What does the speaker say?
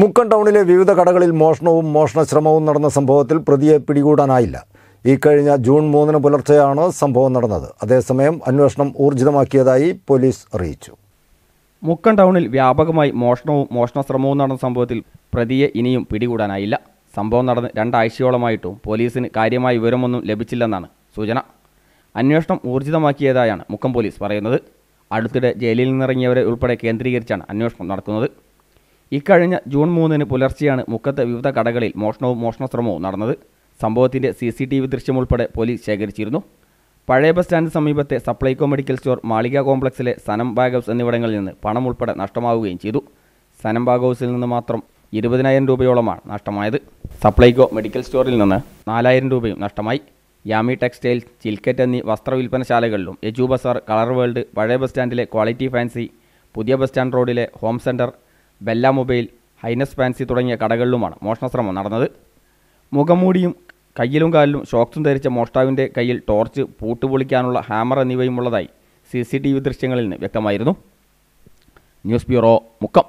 മുക്കം ടൗണിലെ വിവിധ കടകളിൽ മോഷണവും മോഷണശ്രമവും നടന്ന സംഭവത്തിൽ പ്രതിയെ പിടികൂടാനായില്ല ഈ കഴിഞ്ഞ ജൂൺ മൂന്നിന് പുലർച്ചെയാണ് സംഭവം നടന്നത് അതേസമയം അന്വേഷണം ഊർജിതമാക്കിയതായി പോലീസ് അറിയിച്ചു മുക്കൻ ടൗണിൽ വ്യാപകമായി മോഷണവും മോഷണശ്രമവും നടന്ന സംഭവത്തിൽ പ്രതിയെ ഇനിയും പിടികൂടാനായില്ല സംഭവം നടന്ന് രണ്ടാഴ്ചയോളമായിട്ടും പോലീസിന് കാര്യമായ വിവരമൊന്നും ലഭിച്ചില്ലെന്നാണ് സൂചന അന്വേഷണം ഊർജിതമാക്കിയതായാണ് മുക്കം പോലീസ് പറയുന്നത് അടുത്തിടെ ജയിലിൽ നിന്നിറങ്ങിയവരെ ഉൾപ്പെടെ കേന്ദ്രീകരിച്ചാണ് അന്വേഷണം നടക്കുന്നത് ഇക്കഴിഞ്ഞ ജൂൺ മൂന്നിന് പുലർച്ചെയാണ് മുക്കത്ത് വിവിധ കടകളിൽ മോഷണവും മോഷണശ്രമവും നടന്നത് സംഭവത്തിൻ്റെ സി സി ടി വി ദൃശ്യമുൾപ്പെടെ പോലീസ് ശേഖരിച്ചിരുന്നു പഴയ ബസ് സ്റ്റാൻഡ് സമീപത്തെ സപ്ലൈകോ മെഡിക്കൽ സ്റ്റോർ മാളിക കോംപ്ലക്സിലെ സനം ബാഗ് ഹൗസ് എന്നിവിടങ്ങളിൽ നിന്ന് പണം ഉൾപ്പെടെ നഷ്ടമാവുകയും ചെയ്തു സനം ബാഗ് ഹൗസിൽ നിന്ന് മാത്രം ഇരുപതിനായിരം രൂപയോളമാണ് നഷ്ടമായത് സപ്ലൈകോ മെഡിക്കൽ സ്റ്റോറിൽ നിന്ന് നാലായിരം രൂപയും നഷ്ടമായി യാമി ടെക്സ്റ്റൈൽ ചിൽക്കറ്റ് എന്നീ വസ്ത്രവിൽപ്പനശാലകളിലും യജു ബസാർ കളർ വേൾഡ് പഴയ ബസ് സ്റ്റാൻഡിലെ ക്വാളിറ്റി ഫാൻസി പുതിയ ബസ് സ്റ്റാൻഡ് റോഡിലെ home centre bella mobile highness fancy തുടങ്ങിയ കടകളിലുമാണ് മോഷണശ്രമം നടന്നത് മുഖംമൂടിയും കയ്യിലും കാലിലും ഷോക്സും ധരിച്ച മോഷ്ടാവിൻ്റെ കയ്യിൽ ടോർച്ച് പൂട്ടുപൊളിക്കാനുള്ള ഹാമർ എന്നിവയും ഉള്ളതായി സി സി ടി വി ദൃശ്യങ്ങളിൽ നിന്ന് വ്യക്തമായിരുന്നു ന്യൂസ് ബ്യൂറോ മുക്കം